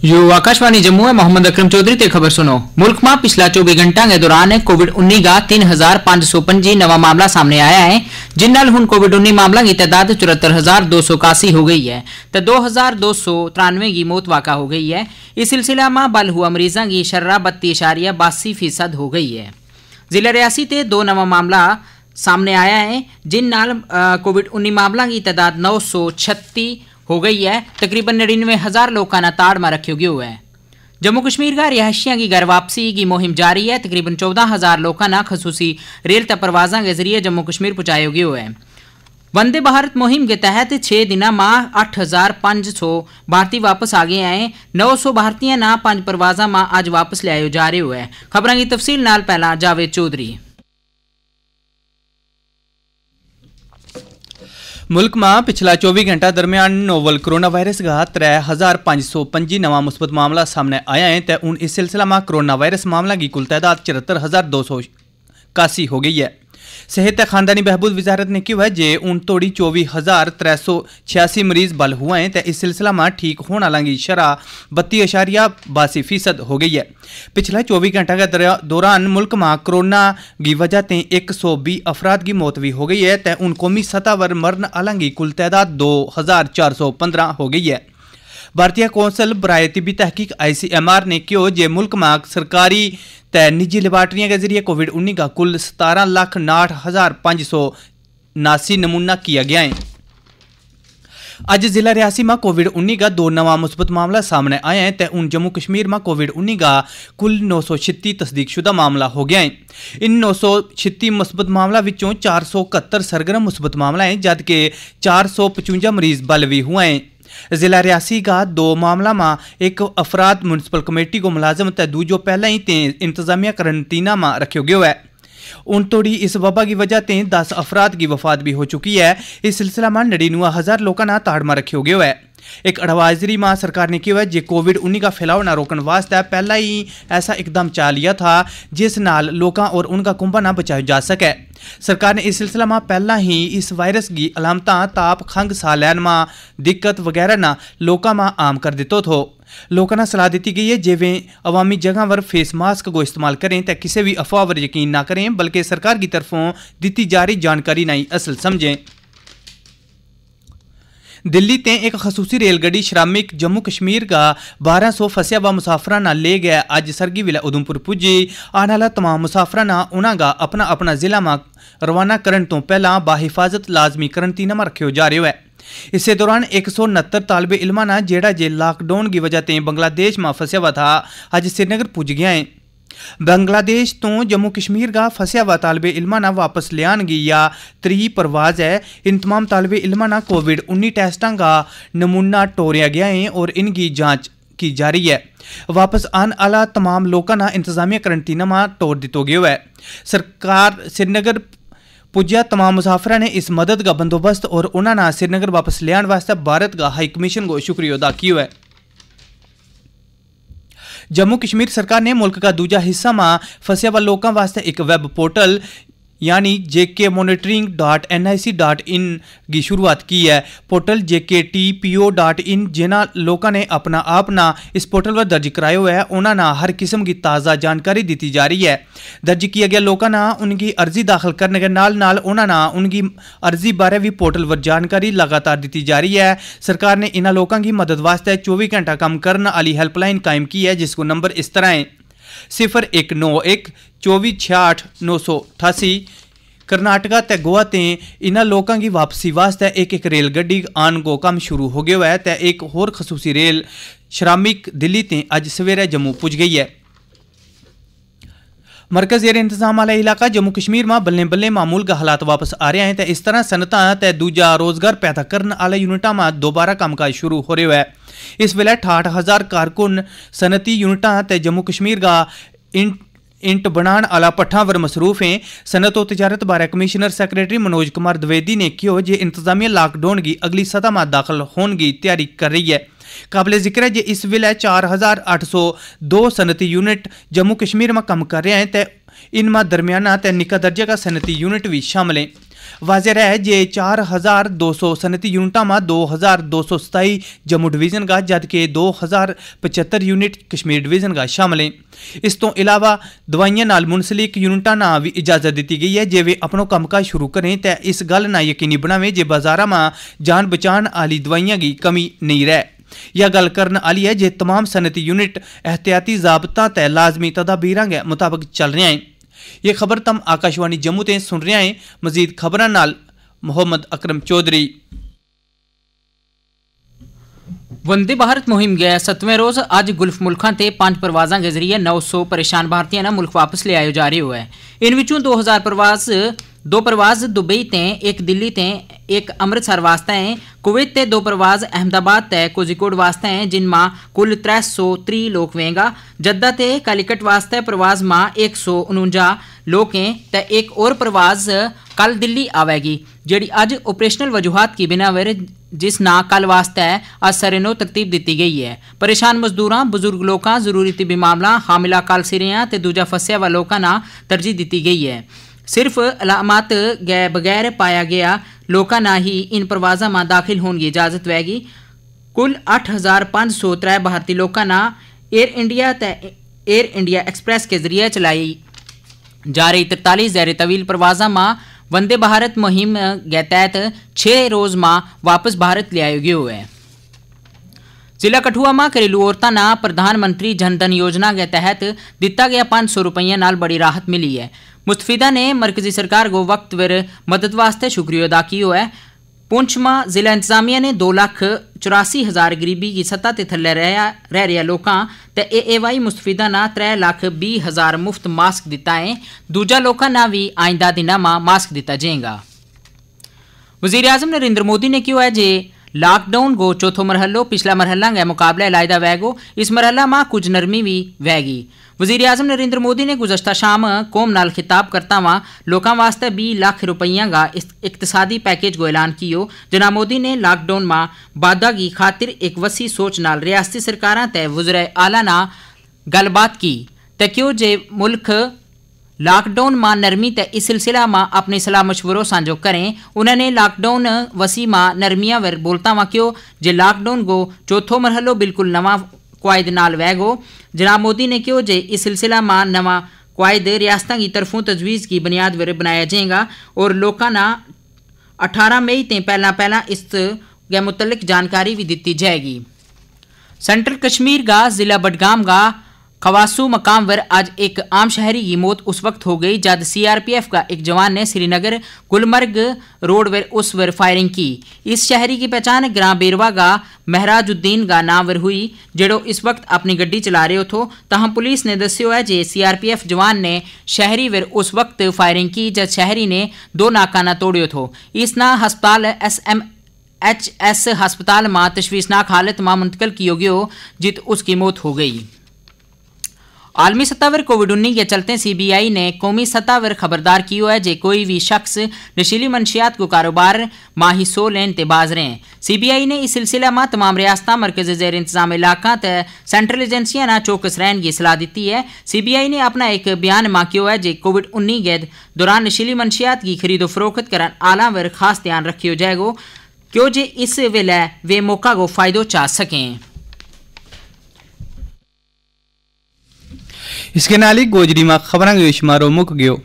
आकाशवाणी जम्मू है मोहम्मद અકરમ चौधरी તે खबर सुनो मुल्क पिछला चौबीस घंटा के दौरान कोविड उन्नीस का तीन हजार पांच सौ पंजी नवा मामला सामने आया है जिन हूं कोविड उन्नीस मामलों की तादाद चौहत्तर हजार दो सौ इक्यासी हो गई है तो दो हजार दो सौ तिरानवे की मौत वाका हो गई है इस सिलसिला में बल हुआ मरीजा की शर्रा बत्ती इशारिया बासी फीसद हो गई है जिला रियासी ते दो नवा मामला सामने आया है जिन कोविड उन्नीस मामलों की तादाद नौ सौ छत्तीस हो गई है तकरीबन नड़िनवे हज़ार लोग खाना ताड़ में रखे हुए हैं जम्मू कश्मीर का रिहायशियाँ की घर वापसी की मुहिम जारी है तकरीबन चौदह हज़ार लोग खाना खसूसी रेल परवाजा के जरिए जम्मू कश्मीर पहुँचाए हुए हैं वंदे भारत मुहिम के तहत छः दिन माह अठ हज़ार पांच सौ भारतीय वापस आ गए हैं नौ सौ भारतीय ना पांच परवाजा माह अज वापस लिया जा रहे हुए खबर की तफसील नाल पहला जावेद चौधरी मुल्क पिछला चौबी ચોવીસ ઘંટા દરમિયાન कोरोना वायरस का त्रै हज़ार હજાર सौ पंजी नवा मुस्बत मामला सामने आया है तय इस सिलसिला में कोरोना वायरस मामला की कुल तादाद चौहत्तर हज़ार दो सौ इक्यासी हो गई है सेहत खानदानी बहबूद वजारत ने कहा है जे हूँ तोड़ी चौबी हज़ार त्रै सौ छियासी मरीज बल हुआ है तो इस सिलसिला में ठीक होने वाला की शरह बत्ती अशारिया बासी फीसद हो गई है पिछले चौबी घंटा के दौरान मुल्क में कोरोना की वजह से एक सौ बी अफराद की मौत भी हो गई है तो हूँ कौमी सतह पर मरने वाला की कुल तादाद दो हज़ार चार सौ पंद्रह हो गई है भारतीय कौंसल बरए तिबी तहकीक आई सी एम आर ने कहो जे मुल्क में सरकारी ਤੇ ਨਿੱਜੀ ਲੈਬਾਰਟਰੀਆਂ ਦੇ ਜ਼ਰੀਏ ਕੋਵਿਡ-19 ਦਾ ਕੁੱਲ 17 ਲੱਖ 69589 ਨਮੂਨਾ ਕੀਆ ਗਿਆ ਹੈ ਅੱਜ ਜ਼ਿਲ੍ਹਾ ਰਿਆਸੀ ਮਾ ਕੋਵਿਡ-19 ਦਾ ਦੋ ਨਵਾਂ ਮੁਸਬਤ ਮਾਮਲਾ ਸਾਹਮਣੇ ਆਇਆ ਹੈ ਤੇ ਉਨ ਜੰਮੂ ਕਸ਼ਮੀਰ ਮਾ ਕੋਵਿਡ-19 ਦਾ ਕੁੱਲ 936 ਤਸਦੀਕਸ਼ੁਦਾ ਮਾਮਲਾ ਹੋ ਗਿਆ ਹੈ ਇਨ 936 ਮੁਸਬਤ ਮਾਮਲਾ ਵਿੱਚੋਂ 471 ਸਰਗਰਮ ਮੁਸਬਤ ਮਾਮਲਾ ਹੈ ਜਦਕਿ 455 ਮਰੀਜ਼ ਬਲ ਵੀ ਹੋਏ ਹਨ जिला रियासी का दो मामला में एक अफराद म्यूनसिपल कमेटी को मुलाजम है दूजो पहला ही ते इंतजामिया करंटीना में रखो गयो है उन तोड़ी इस वबा की वजह से दस अफराद की वफात भी हो चुकी है इस सिलसिला में नड़िनवा हज़ार लोगों ताड़ ताड़मा रखो गयो है एक एडवाइजरी मां सरकार ने की है कोविड उन्नीस का फैलाव ना रोकने वास्ते पहला ही ऐसा एकदम चा लिया था जिस नाल लोग और उनका कुंभा ना बचाया जा सकै सरकार ने इस सिलसिला में पहला ही इस वायरस की अलामत ताप खंघ साह लैन में दिक्कत वगैरह ना लोगों में आम कर दितो थो लोगों सलाह दी गई है जिवें अवामी जगह पर फेस मास्क को इस्तेमाल करें तो किसी भी अफवाह पर यकीन ना करें बल्कि सरकार की तरफों दी जा रही जानकारी ना ही असल समझें दिल्ली ते एक खसूसी रेलगड्डी श्रामिक जम्मू कश्मीर का बारह सौ फसया व मुसाफरा ना ले गया अज सरगी विला उधमपुर पुजी आने वाला तमाम मुसाफरा ना उन्होंने अपना अपना जिला में रवाना करने तो पहला बाहिफाजत लाजमी करंतीना में रखे जा रो है इसे दौरान एक सौ उनहत्तर तालब इलमा ना जेड़ा जे लाकडाउन की वजह ते बांग्लादेश में फसया हुआ था अज श्रीनगर पुज गया है ਬੰਗਲਾਦੇਸ਼ ਤੋਂ तो जम्मू कश्मीर का ਫਸਿਆ हुआ ਤਾਲਬੇ ਇਲਮਾਂ वापस लियान ਲਿਆਣਗੀ ਜਾਂ ਤਰੀ ਪਰਵਾਜ਼ ਹੈ ਇਨ तमाम ਤਾਲਬੇ ਇਲਮਾਂ कोविड ਕੋਵਿਡ-19 का नमूना ਨਮੂਨਾ गया है और इनकी ਇਨਕੀ की जा रही है वापस आने आला तमाम लोगों ना इंतजामिया करंटीना तोड़ दिता गया है सरकार श्रीनगर पुजा तमाम मुसाफिर ने इस मदद का बंदोबस्त और उन्होंने श्रीनगर वापस लियान वास्ते भारत का हाई कमीशन को शुक्रिया अदा किया है ਜੰਮੂ ਕਸ਼ਮੀਰ ਸਰਕਾਰ ਨੇ ਮੁਲਕ ਦਾ ਦੂਜਾ ਹਿੱਸਾ ਮਾ ਫਸਿਆ ਵਾਲ ਲੋਕਾਂ ਵਾਸਤੇ ਇੱਕ ਵੈਬ ਪੋਰਟਲ यानी J K monitoring dot N I C dot in की शुरुआत की है portal J K T P O dot in जिन्हों लोगों ने अपना आप ना इस पोर्टल पर दर्ज कराया हुआ है उन्होंने हर किस्म की ताज़ा जानकारी दी जा रही है दर्ज किया गया लोगों ने उनकी अर्जी दाखिल करने के नाल नाल उन्होंने उनकी अर्जी बारे भी पोर्टल पर जानकारी लगातार दी जा रही है सरकार ने इन्होंने लोगों की मदद वास्ते चौबी घंटा काम करने वाली हेल्पलाइन कायम की है जिसको नंबर इस तरह है 0191468 ਕਰਨਾਟਕਾ ਤੇ ਗੋਆ ਤੇ ਇਹਨਾਂ ਲੋਕਾਂ ਦੀ ਵਾਪਸੀ ਵਾਸਤੇ ਇੱਕ ਇੱਕ ਰੇਲ ਗੱਡੀ ਆਨ ਕੋ ਕੰਮ ਸ਼ੁਰੂ ਹੋ ਗਿਆ ਹੈ ਤੇ ਇੱਕ ਹੋਰ ਖਸੂਸੀ ਰੇਲ ਸ਼੍ਰਮਿਕ ਦਿੱਲੀ ਤੇ ਅੱਜ ਸਵੇਰੇ ਜੰਮੂ ਪੁੱਜ ਗਈ ਹੈ मरकज जेर इंतजाम आला इलाका जम्मू कश्मीर में बल्ले बल्ले मामूल का हालात वापस आ रहा है तो इस तरह सनता दूजा रोजगार पैदा करने आला यूनिटा में दोबारा कामकाज शुरू हो रहा है इस वेला ठाठ हज़ार कारकुन सनती यूनिटा तो जम्मू कश्मीर का ਇੰਟ ਬਣਾਣ ਵਾਲਾ ਪੱਠਾ ਵਰ ਮਸਰੂਫ ਹੈ ਸਨਤ ਉਤ ਤਜਾਰਤ ਬਾਰੇ ਕਮਿਸ਼ਨਰ ਸੈਕਟਰੀ ਮਨੋਜ ਕੁਮਾਰ ਦਵੇਦੀ ਨੇ ਕਿਹਾ ਜੇ ਇੰਤਜ਼ਾਮੀਆ ਲਾਕਡਾਊਨ ਦੀ ਅਗਲੀ ਸਤਾ ਮਾ ਦਾਖਲ ਹੋਣਗੀ ਤਿਆਰੀ ਕਰ ਰਹੀ ਹੈ ਕਾਬਲੇ ਜ਼ਿਕਰ ਹੈ ਜੇ ਇਸ ਵਿਲੇ 4802 ਸਨਤੀ ਯੂਨਿਟ ਜੰਮੂ ਕਸ਼ਮੀਰ ਮਾ ਕੰਮ ਕਰ ਰਹੇ ਹੈ ਤੇ ਇਨ ਮਾ ਦਰਮਿਆਨਾ ਤੇ ਨਿਕਾ ਦਰਜੇ ਦਾ ਸਨਤੀ ਯੂਨਿਟ ਵੀ ਸ਼ਾਮਲ ਹੈ ਵਾਜ਼ਰ ਹੈ ਜੇ 4200 ਸਨਤੀ ਯੂਨਿਟਾਂ ਮਾ 2227 ਜੰਮੂ ਡਿਵੀਜ਼ਨ ਦਾ ਜਦ ਕਿ 2075 ਯੂਨਿਟ ਕਸ਼ਮੀਰ ਡਿਵੀਜ਼ਨ ਦਾ ਸ਼ਾਮਲ ਹੈ ਇਸ ਤੋਂ ਇਲਾਵਾ ਦਵਾਈਆਂ ਨਾਲ ਮੁਨਸਲਿਕ ਯੂਨਿਟਾਂ ਨਾਲ ਵੀ ਇਜਾਜ਼ਤ ਦਿੱਤੀ ਗਈ ਹੈ ਜਿਵੇਂ ਆਪਣੋ ਕਾ ਸ਼ੁਰੂ ਕਰੇ ਤੇ ਇਸ ਗੱਲ ਨਾਲ ਯਕੀਨੀ ਬਣਾਵੇ ਜੇ ਬਾਜ਼ਾਰਾਂ ਮਾ ਜਾਨ ਬਚਾਨ ਵਾਲੀ ਦਵਾਈਆਂ ਦੀ ਕਮੀ ਨਹੀਂ ਰਹਿ ਇਹ ਗੱਲ ਕਰਨ ਵਾਲੀ ਹੈ ਜੇ ਤਮਾਮ ਸਨਤੀ ਯੂਨਿਟ ਇhtiyati ਜ਼ਾਬਤਾ ਤੇ ਲਾਜ਼ਮੀ ਤਦਾਬੀਰਾਂ ਦੇ ਮੁਤਾਬਕ ਚੱਲ ਰਹੀਆਂ ਹਨ ये खबर तम आकाशवाणी जम्मू ते सुन रहे हैं मजीद खबर मोहम्मद अकरम चौधरी वंदे भारत मुहिम गया सत्तवें रोज अज गुल्फ मुल्खां ते पांच परवाजां के जरिए नौ सौ परेशान भारतीय ना मुल्क वापस ले आयो जा रहे है इन विचों दो हज़ार परवाज़ दो प्रवास दुबई तें एक दिल्ली तें एक अमृतसर वास्ते हैं कुवैत ते दो परवाज अहमदाबाद ते कोझिकोड वास्ते हैं जिनमां कुल त्रै सौ त्री लोग वेंगा जद्दा ते कालीकट वास्ते परवाज मां एक सौ उनुंजा लोग हैं ते एक और परवाज कल दिल्ली आवेगी जेड़ी अज ऑपरेशनल वजूहत की बिना पर जिस ना कल वास्ते असरे नो तरतीब दिती गई है परेशान मजदूर बुजुर्ग लोग जरूरी तिबी मामला हामिला कल सिरियां ते दूजा फसया वा लोगों ना तरजीह दी गई है सिर्फ अलामत बगैर पाया गया लोगों ना ही इन परवाजा में दाखिल होने की इजाजत वेगी कुल अठ हज़ार पांच सौ त्रै भारतीय लोगों ना air India air India express के जरिए चलाई जा रही तरताली जैर तवील परवाजा में वंदे भारत मुहिम के तहत छः रोज़ में वापस भारत ले गया है हुए जिला कठुआ में घरेलू औरतों ना प्रधानमंत्री जनधन योजना के तहत दिता गया पांच सौ रुपये न बड़ी राहत मिली है मुस्तफीदा ने मरकजी सरकार को वक्त पर मदद वास्ते शुक्रिया अदा किया है पुंछ में जिला इंतजामिया ने दो लख चौरासी हज़ार गरीबी की सतह से थले रह रहा लोगों तो ए ए वाई मुस्तफीदा ने त्रै लख भी हज़ार मुफ्त मास्क दिता है दूजा लोगों ने भी आइंदा दिनों मास्क दिता जाएगा वजीर अजम नरेंद्र मोदी ने कहा है जे लॉकडाउन गो चौथो मरहलो पिछला मरहला गै मुकाबला अलायदा वैगो इस मरहला मां कुछ नरमी भी वैगी वजीर आजम नरेंद्र मोदी ने गुजशत शाम कौम नाल खिताब करता हुआ लोगों वास्ते भी लख रुपइया का इकतसादी पैकेज को ऐलान कियो जना मोदी ने लॉकडाउन मां बादा की खातिर एक वसी सोच नाल रियासती सरकारां ते वजरा आला न गलबात की ते क्यों जे मुल्क लाकडाउन मां लॉकडाउन માં નરમી તે સિલસિલા માં આપણે સલાહ મશવરો સાંજો કરે ઉનને लॉकडाउन વસી માં નરમિયા વર બોલતા વાક્યો જે लॉकडाउन ગો ચોથો મરહલો બિલકુલ નવા ક્વાયદ નાલ વેગો जनाब मोदी ने क्यों જે इस सिलसिला માં નવા क्वायद रियासत की तरफों तजवीज़ की बुनियाद पर बनाया जाएगा और लोगों ना अठारह मई ते पहल पहला इस मुतलक जानकारी भी दी जाएगी सेंट्रल कश्मीर का ज़िला बडगाम का खवासु मकाम पर आज एक आम शहरी की मौत उस वक्त हो गई जब सीआरपीएफ का एक जवान ने श्रीनगर गुलमर्ग रोड पर उस पर फायरिंग की इस शहरी की पहचान ग्राम बेरवा का महराजुद्दीन का नाम पर हुई जेड़ो इस वक्त अपनी गड्डी चला रहे थो तहम पुलिस ने दस्यो है जे सीआरपीएफ जवान ने शहरी पर उस वक्त फायरिंग की जब शहरी ने दो नाकाना तोड़ियो थो इस ना हस्पताल एस एम एच एस हस्पताल में तशवीशनाक हालत में मुंतकिल की गयो जित उसकी मौत हो गई आलमी सतह पर कोविड उन्नीस के चलते सीबीआई ने कौमी सतह पर खबरदार की है जे कोई भी शख्स नशीली मनशियात को कारोबार माही सोल इंतबाज रहें सीबीआई ने इस सिलसिले में तमाम रियासत मरकज जेर इंतजाम इलाका त सेंट्रल एजेंसियां ना चौकस रहने की सलाह दी है सीबीआई ने अपना एक बयान माक्यो है जे कोविड उन्नीस के दौरान नशीली मनशियात की खरीदो फरोख्त करने आला पर खास ध्यान रखियो जाएगा क्यों जे इस वेले वे मौका को फायदो चाह सकें इसके नाल गोजरी में खबर योशमारो मुक गयो